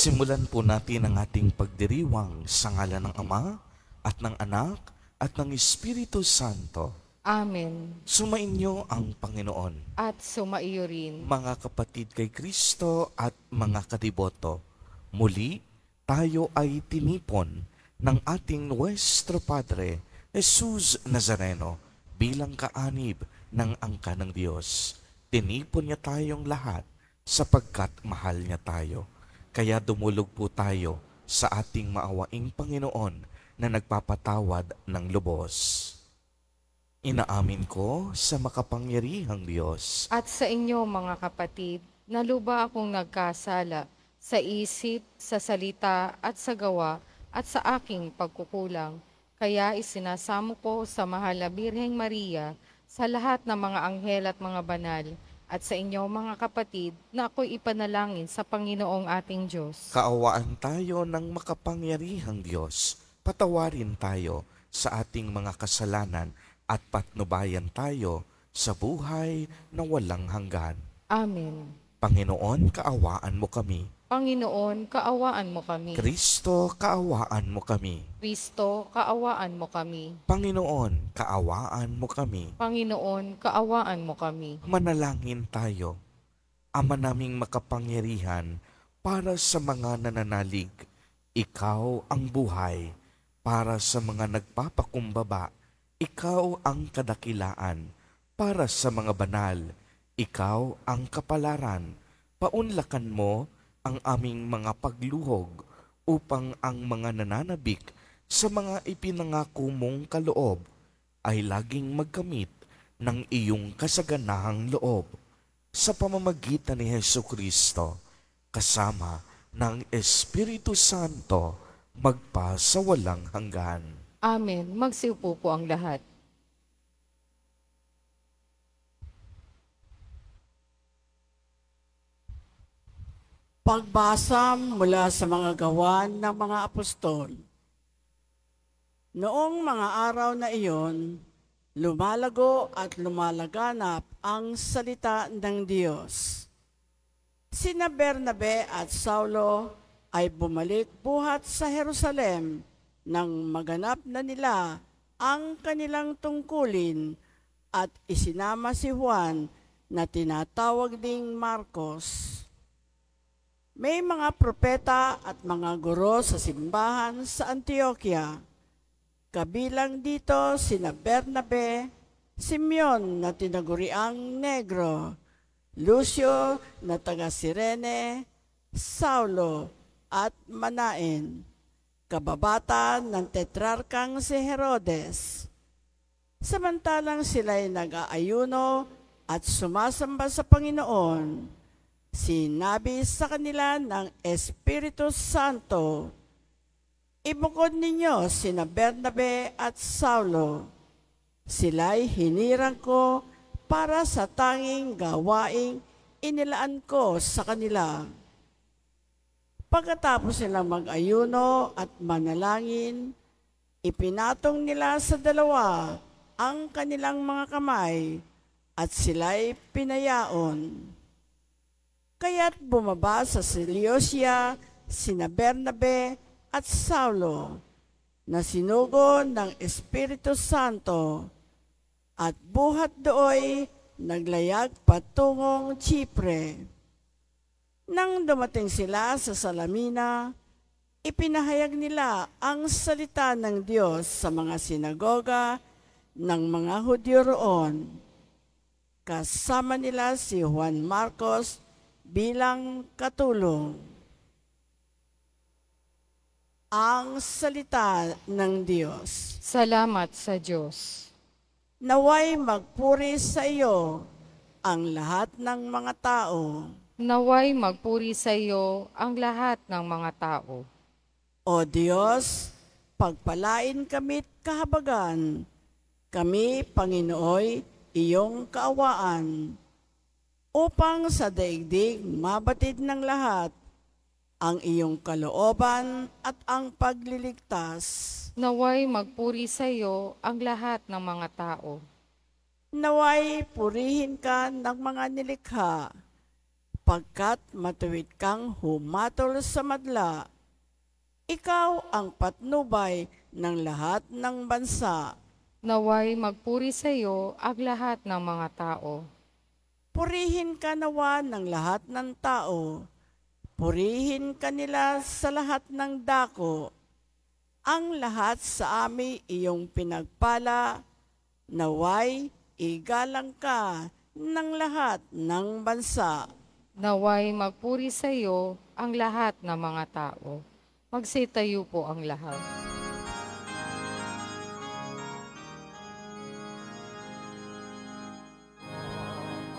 Simulan po natin ang ating pagdiriwang sa ngalan ng Ama at ng Anak at ng Espiritu Santo. Amen. Sumainyo ang Panginoon. At sumaiyo rin. Mga kapatid kay Kristo at mga kadiboto, muli tayo ay tinipon ng ating Nuestro Padre, Jesus Nazareno, bilang kaanib ng angka ng Diyos. Tinipon niya tayong lahat sapagkat mahal niya tayo kaya dumulog po tayo sa ating maawaing Panginoon na nagpapatawad ng lubos. Inaamin ko sa makapangyarihang Diyos. At sa inyo mga kapatid, naluba akong nagkasala sa isip, sa salita at sa gawa at sa aking pagkukulang. Kaya isinasamo ko sa mahal na Birheng Maria, sa lahat ng mga anghel at mga banal, at sa inyo mga kapatid na ako'y ipanalangin sa Panginoong ating Diyos. Kaawaan tayo ng makapangyarihang Diyos. Patawarin tayo sa ating mga kasalanan at patnubayan tayo sa buhay na walang hanggan. Amen. Panginoon, kaawaan mo kami Panginoon, kaawaan mo kami. Kristo, kaawaan mo kami. Kristo, kaawaan mo kami. Panginoon, kaawaan mo kami. Panginoon, kaawaan mo kami. Manalangin tayo, Ama naming makapangyarihan, para sa mga nananalig. Ikaw ang buhay, para sa mga nagpapakumbaba. Ikaw ang kadakilaan, para sa mga banal. Ikaw ang kapalaran. Paunlakan mo, ang aming mga pagluhog upang ang mga nananabik sa mga ipinangako mong kaloob ay laging magkamit ng iyong kasaganahang loob sa pamamagitan ni Heso Kristo kasama ng Espiritu Santo magpa sa walang hanggan. Amen. Magsiupo po ang lahat. Pagbasa mula sa mga gawa ng mga apostol. Noong mga araw na iyon, lumalago at lumalaganap ang salita ng Diyos. Sina Bernabe at Saulo ay bumalik buhat sa Jerusalem nang maganap na nila ang kanilang tungkulin at isinama si Juan na tinatawag ding Marcos. May mga propeta at mga guro sa simbahan sa Antioquia. Kabilang dito sina Bernabe, Simeon na tinaguriang negro, Lucio na taga Sirene, Saulo at Manain, kababata ng tetrarkang si Herodes. Samantalang sila'y nag-aayuno at sumasamba sa Panginoon, Sinabi sa kanila ng Espiritu Santo, Ibukod ninyo sina Bernabe at Saulo. Sila'y hinirang ko para sa tanging gawaing inilaan ko sa kanila. Pagkatapos nilang mag-ayuno at manalangin, ipinatong nila sa dalawa ang kanilang mga kamay at sila'y pinayaon. Kaya't bumaba sa Seleucia, sina Bernabe at Saulo, na sinugo ng Espiritu Santo, at buhat dooy naglayag patungong Chipre. Nang dumating sila sa Salamina, ipinahayag nila ang salita ng Diyos sa mga sinagoga ng mga Hudyo roon. Kasama nila si Juan Marcos, bilang katulong ang salita ng Diyos. Salamat sa Diyos. Naway magpuri sa iyo ang lahat ng mga tao. Naway magpuri sa iyo ang lahat ng mga tao. O Diyos, pagpalain kami't kahabagan. Kami, Panginooy, iyong kaawaan upang sa daigdig mabatid ng lahat ang iyong kalooban at ang pagliligtas. Naway magpuri sa iyo ang lahat ng mga tao. Naway purihin ka ng mga nilikha, pagkat matuwid kang humatol sa madla. Ikaw ang patnubay ng lahat ng bansa. Naway magpuri sa iyo ang lahat ng mga tao Purihin ka nawa ng lahat ng tao. Purihin ka nila sa lahat ng dako. Ang lahat sa ami iyong pinagpala, naway igalang ka ng lahat ng bansa. Naway magpuri sa iyo ang lahat ng mga tao. Magsitayo po ang lahat.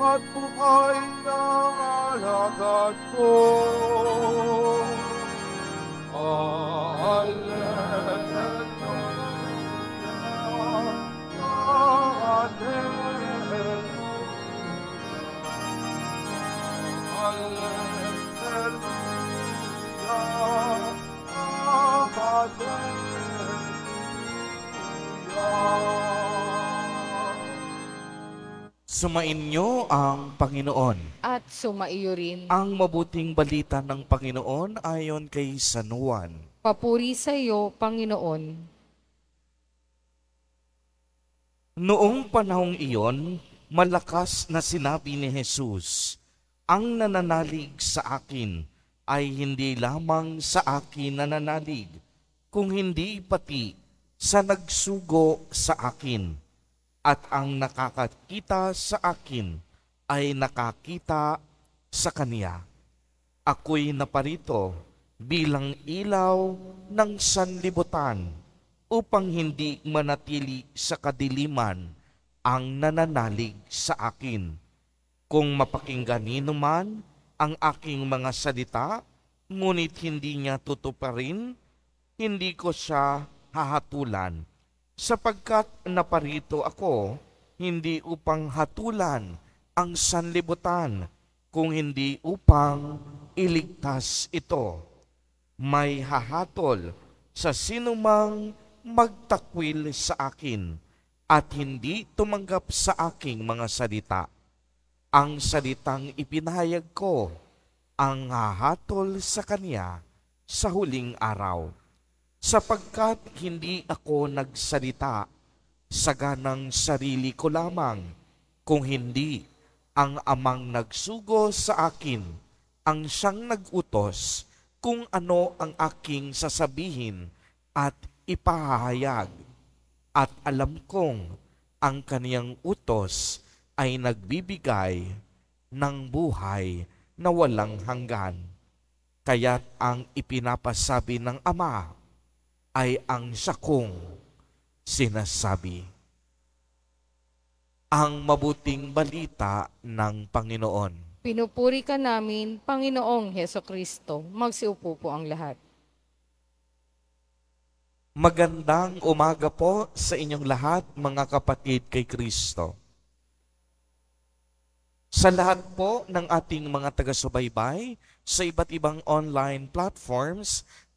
at buhay ng alagad ko. Alleluia, Alleluia, Sumainyo ang Panginoon. At sumaiyo rin. Ang mabuting balita ng Panginoon ayon kay San Juan. Papuri sa iyo, Panginoon. Noong panahong iyon, malakas na sinabi ni Jesus, Ang nananalig sa akin ay hindi lamang sa akin nananalig, kung hindi pati sa nagsugo sa akin at ang nakakakita sa akin ay nakakita sa kaniya. Ako'y naparito bilang ilaw ng sanlibutan upang hindi manatili sa kadiliman ang nananalig sa akin. Kung mapakinggan nino man ang aking mga salita, ngunit hindi niya tutuparin, hindi ko siya hahatulan sapagkat naparito ako hindi upang hatulan ang sanlibutan, kung hindi upang iligtas ito. May hahatol sa sinumang magtakwil sa akin at hindi tumanggap sa aking mga salita. Ang salitang ipinahayag ko ang hahatol sa kanya sa huling araw sapagkat hindi ako nagsalita sa ganang sarili ko lamang, kung hindi ang amang nagsugo sa akin, ang siyang nagutos kung ano ang aking sasabihin at ipahayag. At alam kong ang kaniyang utos ay nagbibigay ng buhay na walang hanggan. Kaya't ang ipinapasabi ng Ama, ay ang sakong sinasabi. Ang mabuting balita ng Panginoon. Pinupuri ka namin, Panginoong Heso Kristo. Magsiupo po ang lahat. Magandang umaga po sa inyong lahat, mga kapatid kay Kristo. Sa lahat po ng ating mga taga-subaybay sa iba't ibang online platforms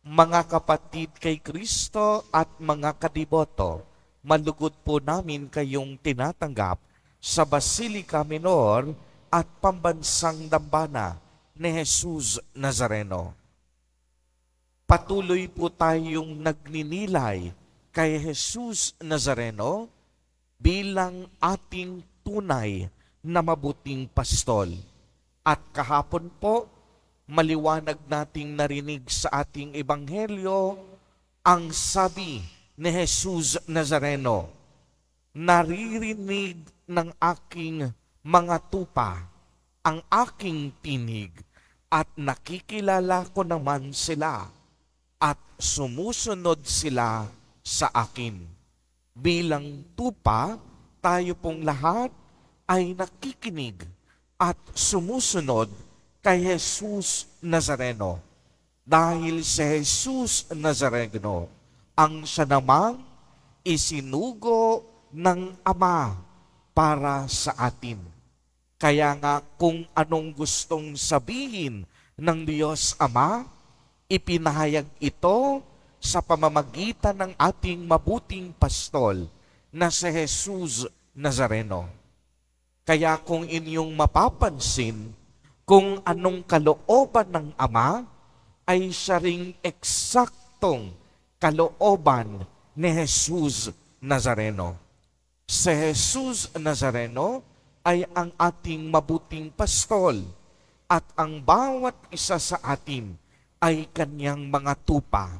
mga kapatid kay Kristo at mga kadiboto, malugod po namin kayong tinatanggap sa Basilica Minor at Pambansang Dambana ni Jesus Nazareno. Patuloy po tayong nagninilay kay Jesus Nazareno bilang ating tunay na mabuting pastol. At kahapon po, maliwanag nating narinig sa ating ebanghelyo ang sabi ni Jesus Nazareno, naririnig ng aking mga tupa ang aking tinig at nakikilala ko naman sila at sumusunod sila sa akin. Bilang tupa, tayo pong lahat ay nakikinig at sumusunod kay Jesus Nazareno. Dahil si Jesus Nazareno ang siya namang isinugo ng Ama para sa atin. Kaya nga kung anong gustong sabihin ng Diyos Ama, ipinahayag ito sa pamamagitan ng ating mabuting pastol na si Jesus Nazareno. Kaya kung inyong mapapansin, kung anong kalooban ng Ama ay siya ring eksaktong kalooban ni Jesus Nazareno. Si Jesus Nazareno ay ang ating mabuting pastol at ang bawat isa sa atin ay kanyang mga tupa.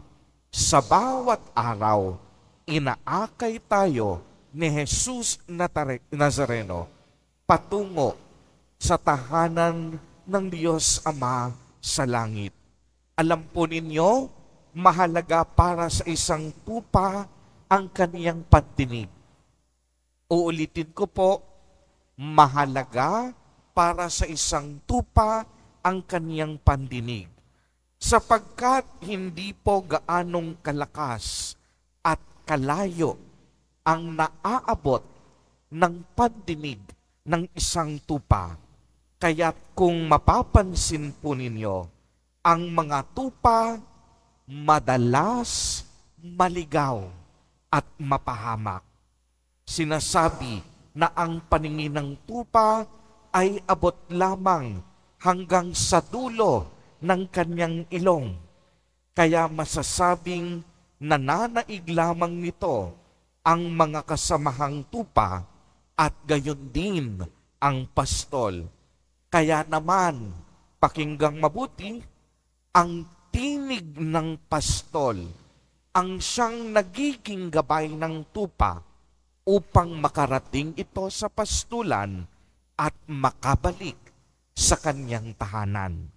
Sa bawat araw, inaakay tayo ni Jesus Nazareno patungo sa tahanan ng Diyos Ama sa langit. Alam po ninyo, mahalaga para sa isang tupa ang kaniyang pandinig. Uulitin ko po, mahalaga para sa isang tupa ang kaniyang pandinig. Sapagkat hindi po gaanong kalakas at kalayo ang naaabot ng pandinig ng isang tupa Kaya't kung mapapansin po ninyo, ang mga tupa madalas maligaw at mapahamak. Sinasabi na ang paningin ng tupa ay abot lamang hanggang sa dulo ng kanyang ilong. Kaya masasabing nananaig lamang nito ang mga kasamahang tupa at gayon din ang pastol kaya naman, pakinggang mabuti, ang tinig ng pastol ang siyang nagiging gabay ng tupa upang makarating ito sa pastulan at makabalik sa kanyang tahanan.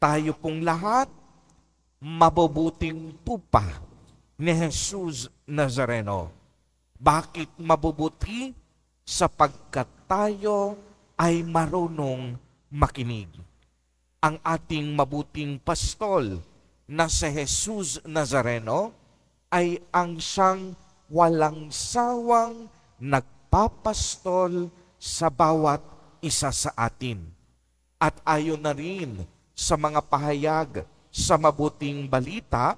Tayo pong lahat, mabubuting tupa ni Jesus Nazareno. Bakit mabubuti? Sapagkat tayo ay marunong makinig. Ang ating mabuting pastol na si Jesus Nazareno ay ang siyang walang sawang nagpapastol sa bawat isa sa atin. At ayon na rin sa mga pahayag sa mabuting balita,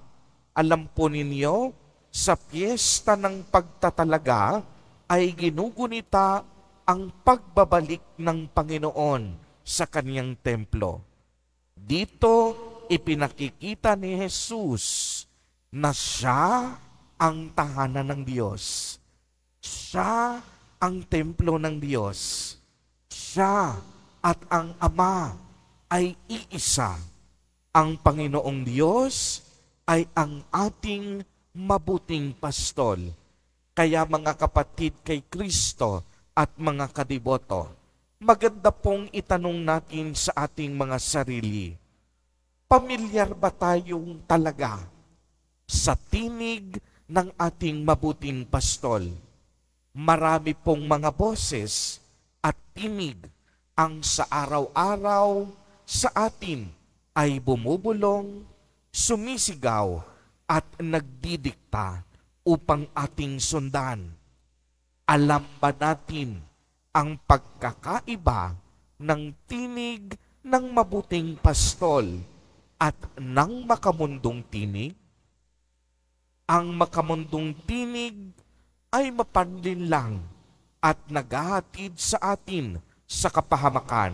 alam po ninyo, sa piyesta ng pagtatalaga ay ginugunita ang pagbabalik ng Panginoon sa kanyang templo. Dito ipinakikita ni Jesus na siya ang tahanan ng Diyos. Siya ang templo ng Diyos. Siya at ang Ama ay iisa. Ang Panginoong Diyos ay ang ating mabuting pastol. Kaya mga kapatid kay Kristo, at mga kadiboto, maganda pong itanong natin sa ating mga sarili, pamilyar ba tayong talaga sa tinig ng ating mabuting pastol? Marami pong mga boses at tinig ang sa araw-araw sa atin ay bumubulong, sumisigaw at nagdidikta upang ating sundan alam ba natin ang pagkakaiba ng tinig ng mabuting pastol at ng makamundong tinig? Ang makamundong tinig ay mapanlinlang at naghahatid sa atin sa kapahamakan.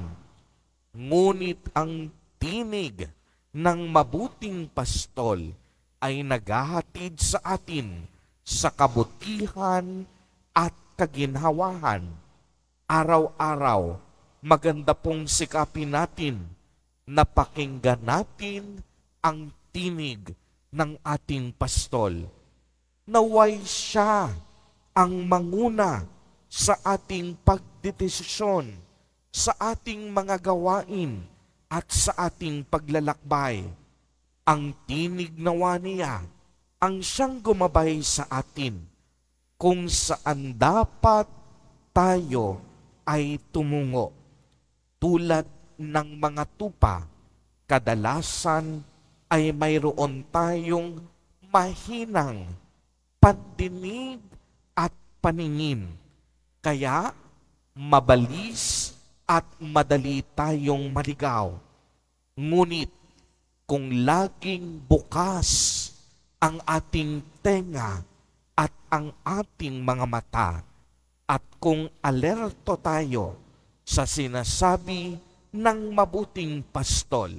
Ngunit ang tinig ng mabuting pastol ay naghahatid sa atin sa kabutihan at kaginhawahan. Araw-araw, maganda pong sikapin natin na pakinggan natin ang tinig ng ating pastol. Naway siya ang manguna sa ating pagdidesisyon, sa ating mga gawain, at sa ating paglalakbay. Ang tinig nawa niya ang siyang gumabay sa atin kung saan dapat tayo ay tumungo tulad ng mga tupa kadalasan ay mayroon tayong mahinang pandinig at paningin kaya mabalis at madali tayong maligaw ngunit kung laging bukas ang ating tenga at ang ating mga mata at kung alerto tayo sa sinasabi ng mabuting pastol,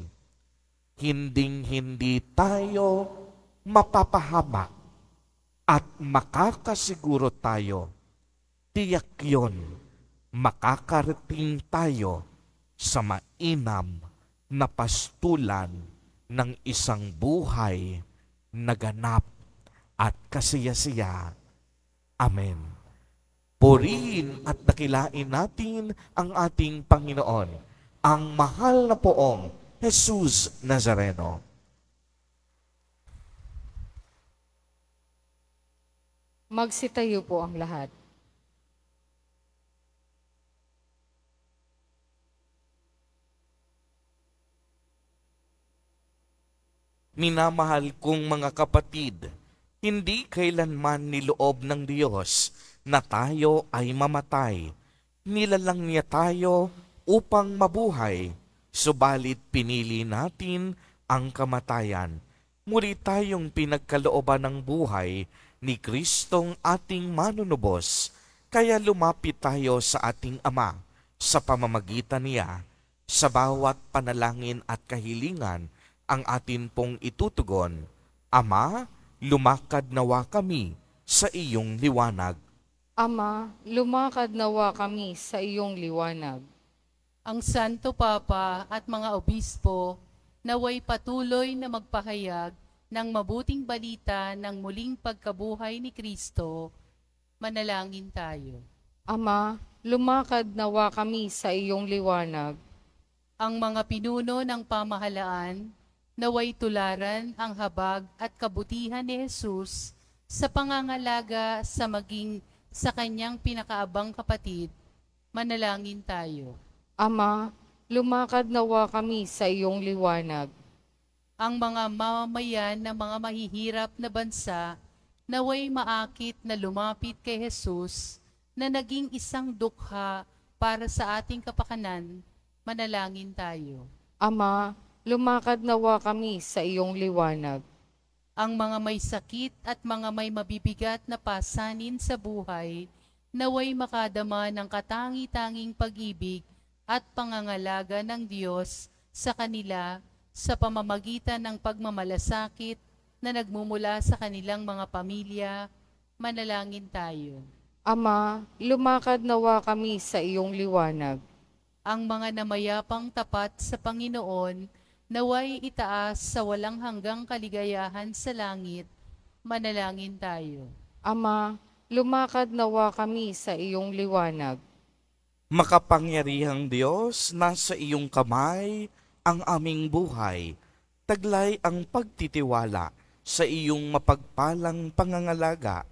hinding-hindi tayo mapapahamak at makakasiguro tayo. Tiyak yon, makakarating tayo sa mainam na pastulan ng isang buhay na ganap at kasiyasiya. Amen. Purihin at dakilain natin ang ating Panginoon, ang mahal na poong Jesus Nazareno. Magsitayo po ang lahat. Minamahal kong mga kapatid, hindi kailanman niloob ng Diyos na tayo ay mamatay. Nilalang niya tayo upang mabuhay, subalit pinili natin ang kamatayan. Muli tayong pinagkalooban ng buhay ni Kristong ating manunubos, kaya lumapit tayo sa ating Ama sa pamamagitan niya sa bawat panalangin at kahilingan ang atin pong itutugon. Ama, lumakad nawa kami sa iyong liwanag. Ama, lumakad nawa kami sa iyong liwanag. Ang Santo Papa at mga obispo naway patuloy na magpahayag ng mabuting balita ng muling pagkabuhay ni Kristo, manalangin tayo. Ama, lumakad nawa kami sa iyong liwanag. Ang mga pinuno ng pamahalaan naway tularan ang habag at kabutihan ni Jesus sa pangangalaga sa maging sa kanyang pinakaabang kapatid, manalangin tayo. Ama, lumakad nawa kami sa iyong liwanag. Ang mga mamamayan ng mga mahihirap na bansa, naway maakit na lumapit kay Jesus na naging isang dukha para sa ating kapakanan, manalangin tayo. Ama, lumakad nawa kami sa iyong liwanag. Ang mga may sakit at mga may mabibigat na pasanin sa buhay, naway makadama ng katangi-tanging pag-ibig at pangangalaga ng Diyos sa kanila sa pamamagitan ng pagmamalasakit na nagmumula sa kanilang mga pamilya, manalangin tayo. Ama, lumakad nawa kami sa iyong liwanag. Ang mga namayapang tapat sa Panginoon, naway itaas sa walang hanggang kaligayahan sa langit, manalangin tayo. Ama, lumakad nawa kami sa iyong liwanag. Makapangyarihang Diyos, nasa iyong kamay ang aming buhay. Taglay ang pagtitiwala sa iyong mapagpalang pangangalaga.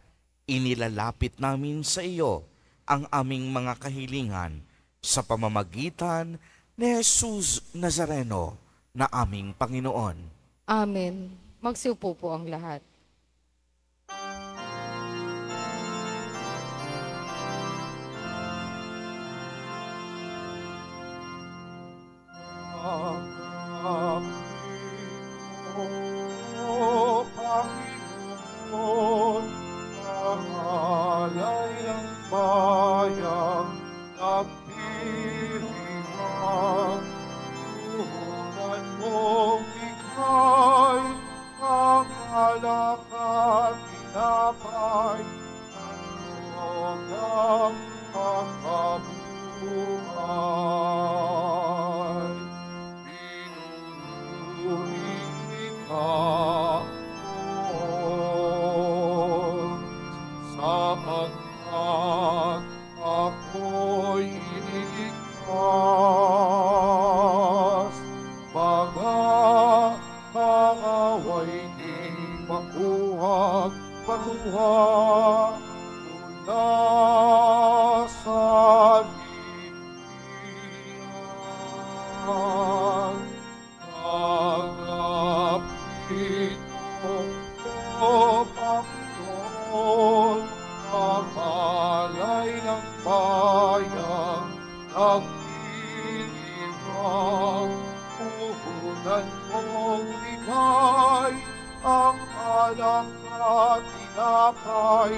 Inilalapit namin sa iyo ang aming mga kahilingan sa pamamagitan ni Jesus Nazareno na aming Panginoon. Amen. Magsiupo po ang lahat. Oh. Pagpalain mong ikay ang anak at tinapay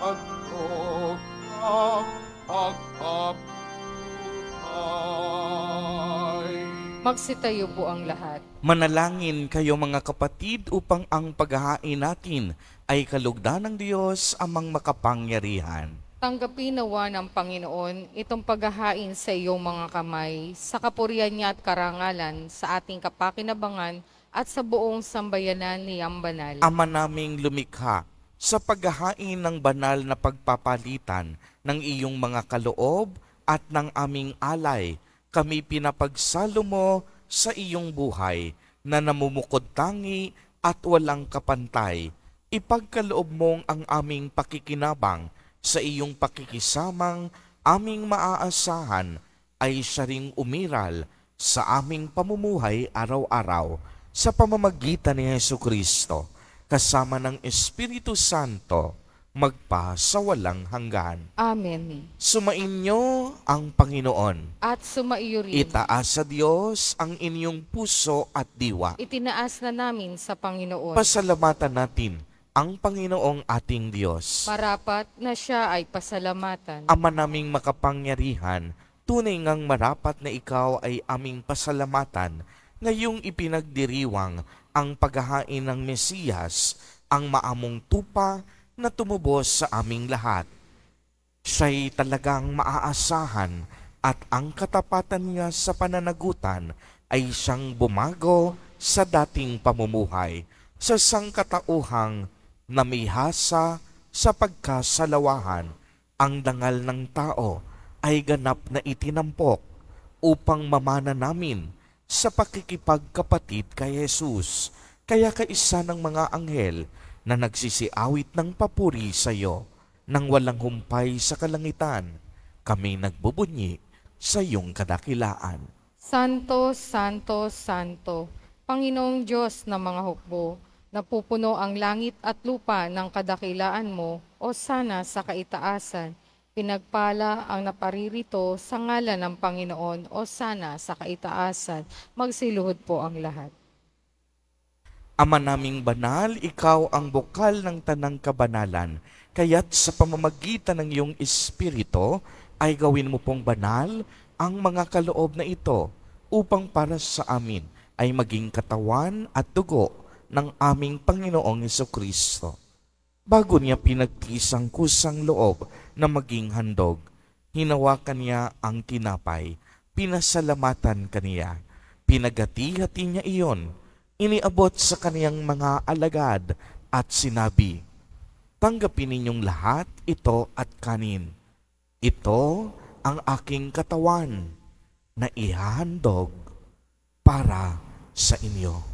at loob ng pagpapatay. Magsitayo po ang lahat. Manalangin kayo mga kapatid upang ang paghahain natin ay kalugdan ng Diyos amang makapangyarihan tanggapin nawa ng Panginoon itong paghahain sa iyong mga kamay sa kapurian niya at karangalan sa ating kapakinabangan at sa buong sambayanan niyang banal. Ama naming lumikha, sa paghahain ng banal na pagpapalitan ng iyong mga kaloob at ng aming alay, kami pinapagsalo mo sa iyong buhay na namumukod tangi at walang kapantay. Ipagkaloob mong ang aming pakikinabang sa iyong pakikisamang aming maaasahan ay siya ring umiral sa aming pamumuhay araw-araw sa pamamagitan ni Yesu Kristo kasama ng Espiritu Santo magpa sa walang hanggan. Amen. Sumainyo ang Panginoon. At sumaiyo rin. Itaas sa Diyos ang inyong puso at diwa. Itinaas na namin sa Panginoon. Pasalamatan natin ang Panginoong ating Diyos. Marapat na siya ay pasalamatan. Ama naming makapangyarihan, tunay ngang marapat na ikaw ay aming pasalamatan ngayong ipinagdiriwang ang paghahain ng Mesiyas, ang maamong tupa na tumubos sa aming lahat. Siya'y talagang maaasahan at ang katapatan niya sa pananagutan ay siyang bumago sa dating pamumuhay sa sangkatauhang na may hasa sa pagkasalawahan ang dangal ng tao ay ganap na itinampok upang mamana namin sa pakikipagkapatid kay Jesus. Kaya kaisa ng mga anghel na nagsisiawit ng papuri sa iyo nang walang humpay sa kalangitan, kami nagbubunyi sa iyong kadakilaan. Santo, Santo, Santo, Panginoong Diyos ng mga hukbo, Napupuno ang langit at lupa ng kadakilaan mo, o sana sa kaitaasan. Pinagpala ang naparirito sa ngalan ng Panginoon, o sana sa kaitaasan. Magsiluhod po ang lahat. Ama naming banal, ikaw ang bukal ng tanang kabanalan, kaya't sa pamamagitan ng iyong espirito, ay gawin mo pong banal ang mga kaloob na ito upang para sa amin ay maging katawan at dugo ng aming Panginoong Kristo. Bago niya pinagkisang kusang loob na maging handog, hinawakan niya ang tinapay, pinasalamatan kaniya, pinagati niya iyon, iniabot sa kaniyang mga alagad at sinabi, Tanggapin ninyong lahat ito at kanin. Ito ang aking katawan na ihahandog para sa inyo.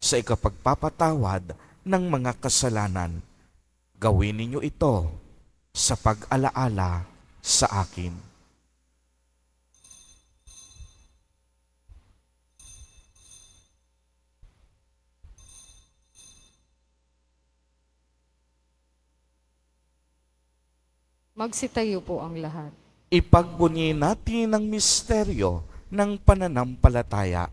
sa ikapagpapatawad ng mga kasalanan. Gawin ninyo ito sa pag-alaala sa akin. Magsitayo po ang lahat. Ipagbunyi natin ang misteryo ng pananampalataya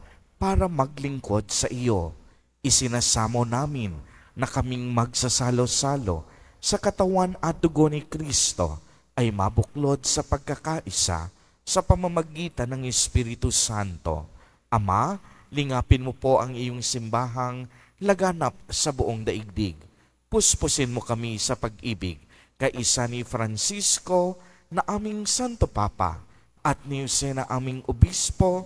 para maglingkod sa iyo. Isinasamo namin na kaming magsasalo-salo sa katawan at dugo ni Kristo ay mabuklod sa pagkakaisa sa pamamagitan ng Espiritu Santo. Ama, lingapin mo po ang iyong simbahang laganap sa buong daigdig. Puspusin mo kami sa pag-ibig kaisa ni Francisco na aming Santo Papa at ni Jose na aming Obispo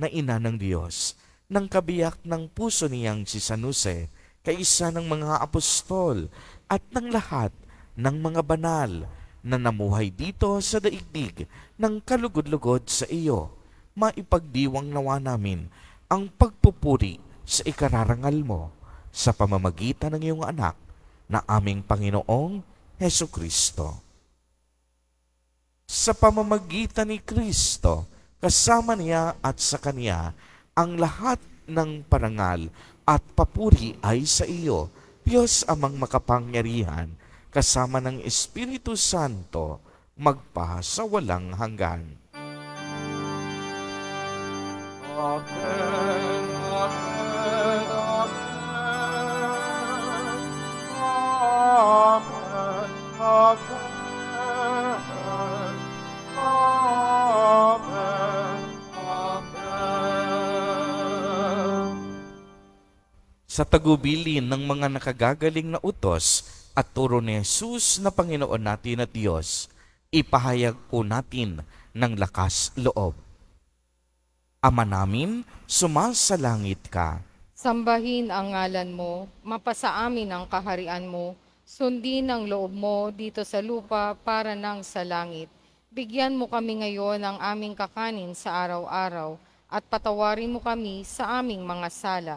na ina ng Diyos, ng kabiyak ng puso niyang si San Jose, kaisa ng mga apostol at ng lahat ng mga banal na namuhay dito sa daigdig ng kalugod-lugod sa iyo. Maipagdiwang nawa namin ang pagpupuri sa ikararangal mo sa pamamagitan ng iyong anak na aming Panginoong Heso Kristo. Sa pamamagitan ni Kristo, kasama niya at sa kanya ang lahat ng parangal at papuri ay sa iyo, Diyos amang makapangyarihan, kasama ng Espiritu Santo, magpa sa walang hanggan. Amen. Amen. Amen. Amen. Amen. sa tagubilin ng mga nakagagaling na utos at turo ni Jesus na Panginoon natin at Diyos, ipahayag po natin ng lakas loob. Ama namin, sumasalangit ka. Sambahin ang ngalan mo, mapasa amin ang kaharian mo, sundin ang loob mo dito sa lupa para nang sa langit. Bigyan mo kami ngayon ang aming kakanin sa araw-araw at patawarin mo kami sa aming mga sala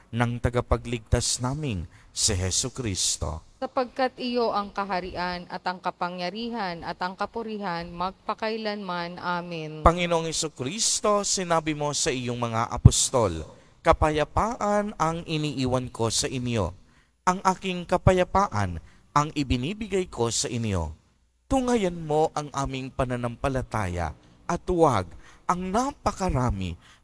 ng tagapagligtas naming si Heso Kristo. Sapagkat iyo ang kaharian at ang kapangyarihan at ang kapurihan magpakailanman. Amen. Panginoong Heso Kristo, sinabi mo sa iyong mga apostol, Kapayapaan ang iniiwan ko sa inyo. Ang aking kapayapaan ang ibinibigay ko sa inyo. Tungayan mo ang aming pananampalataya at huwag ang napakarami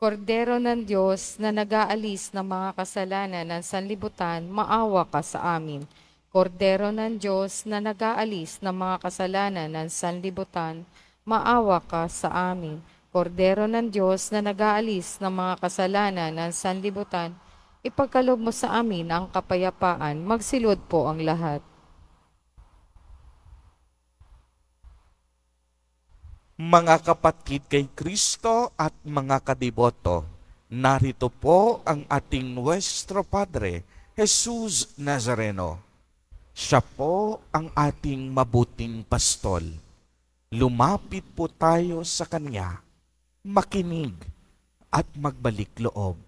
Kordero ng Diyos na nagaalis ng mga kasalanan ng sanlibutan, maawa ka sa amin. Kordero ng Diyos na nagaalis ng mga kasalanan ng sanlibutan, maawa ka sa amin. Kordero ng Diyos na nagaalis ng mga kasalanan ng sanlibutan, ipagkalob mo sa amin ang kapayapaan, magsilod po ang lahat. mga kapatid kay Kristo at mga kadiboto, narito po ang ating Nuestro Padre, Jesus Nazareno. Siya po ang ating mabuting pastol. Lumapit po tayo sa Kanya, makinig at magbalik loob.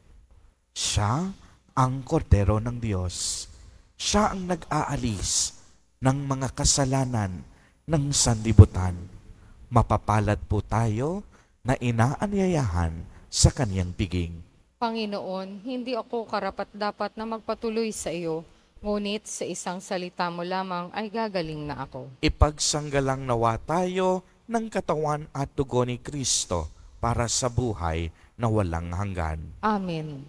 Siya ang kordero ng Diyos. Siya ang nag-aalis ng mga kasalanan ng sandibutan mapapalad po tayo na inaanyayahan sa kaniyang piging. Panginoon, hindi ako karapat-dapat na magpatuloy sa iyo, ngunit sa isang salita mo lamang ay gagaling na ako. Ipagsanggalang nawa tayo ng katawan at dugo ni Kristo para sa buhay na walang hanggan. Amen.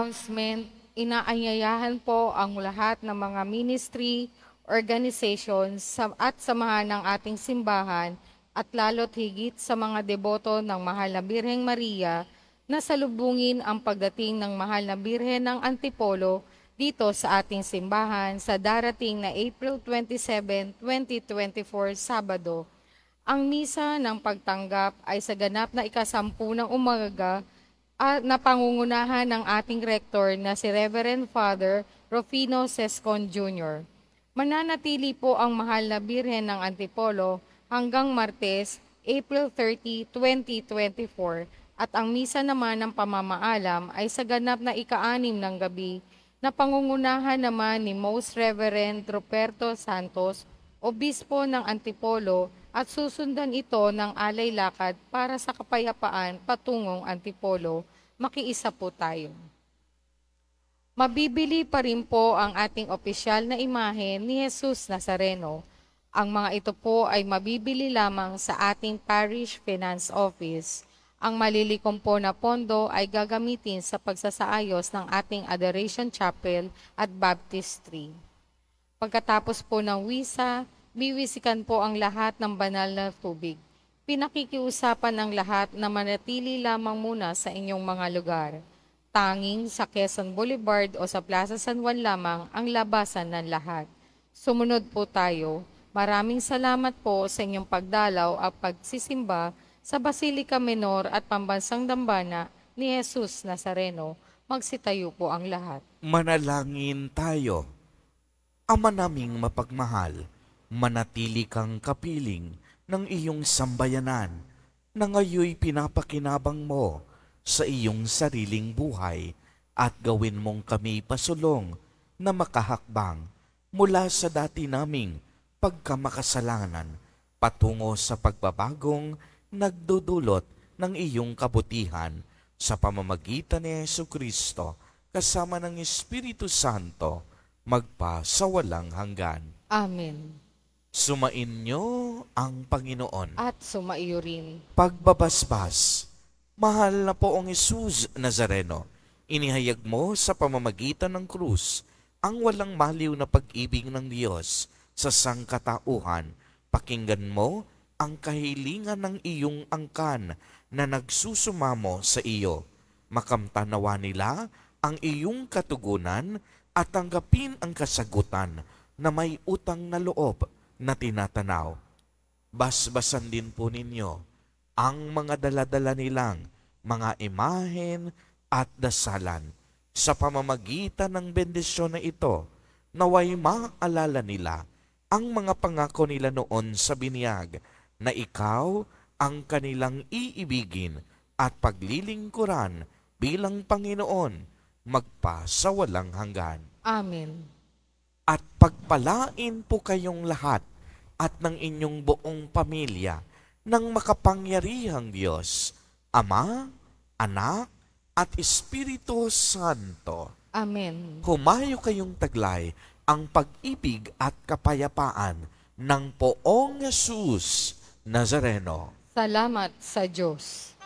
announcement, inaanyayahan po ang lahat ng mga ministry, organizations at samahan ng ating simbahan at lalo't higit sa mga deboto ng Mahal na Birheng Maria na salubungin ang pagdating ng Mahal na Birhen ng Antipolo dito sa ating simbahan sa darating na April 27, 2024, Sabado. Ang misa ng pagtanggap ay sa ganap na ikasampu ng umaga at ah, na pangungunahan ng ating rector na si Reverend Father Rufino Sescon Jr. Mananatili po ang mahal na Birhen ng Antipolo hanggang Martes, April 30, 2024 at ang misa naman ng pamamaalam ay sa ganap na ika-anim ng gabi na pangungunahan naman ni Most Reverend Roberto Santos, Obispo ng Antipolo at susundan ito ng alay lakad para sa kapayapaan patungong antipolo, makiisa po tayo. Mabibili pa rin po ang ating opisyal na imahe ni Jesus Nazareno. Ang mga ito po ay mabibili lamang sa ating Parish Finance Office. Ang malilikom po na pondo ay gagamitin sa pagsasaayos ng ating Adoration Chapel at Baptistry. Pagkatapos po ng wisa, Wiwisikan po ang lahat ng banal na tubig. Pinakikiusapan ang lahat na manatili lamang muna sa inyong mga lugar. Tanging sa Quezon Boulevard o sa Plaza San Juan lamang ang labasan ng lahat. Sumunod po tayo. Maraming salamat po sa inyong pagdalaw at pagsisimba sa Basilica Menor at Pambansang Dambana ni Jesus Nazareno. Magsitayo po ang lahat. Manalangin tayo. Ama naming mapagmahal manatili kang kapiling ng iyong sambayanan na ngayoy pinapakinabang mo sa iyong sariling buhay at gawin mong kami pasulong na makahakbang mula sa dati naming pagkamakasalanan patungo sa pagbabagong nagdudulot ng iyong kabutihan sa pamamagitan ni Yesu Kristo kasama ng Espiritu Santo magpa sa walang hanggan. Amen. Sumainyo ang Panginoon. At sumaiyo rin. Pagbabasbas, mahal na po ang Isus Nazareno. Inihayag mo sa pamamagitan ng krus ang walang maliw na pag-ibig ng Diyos sa sangkatauhan. Pakinggan mo ang kahilingan ng iyong angkan na nagsusumamo sa iyo. Makamtanawa nila ang iyong katugunan at tanggapin ang kasagutan na may utang na loob na tinatanaw. Basbasan din po ninyo ang mga daladala nilang mga imahen at dasalan sa pamamagitan ng bendisyon na ito naway maalala nila ang mga pangako nila noon sa binyag na ikaw ang kanilang iibigin at paglilingkuran bilang Panginoon magpa sa walang hanggan. Amen at pagpalain po kayong lahat at ng inyong buong pamilya ng makapangyarihang Diyos, Ama, Anak, at Espiritu Santo. Amen. Humayo kayong taglay ang pag-ibig at kapayapaan ng poong Yesus Nazareno. Salamat sa Diyos.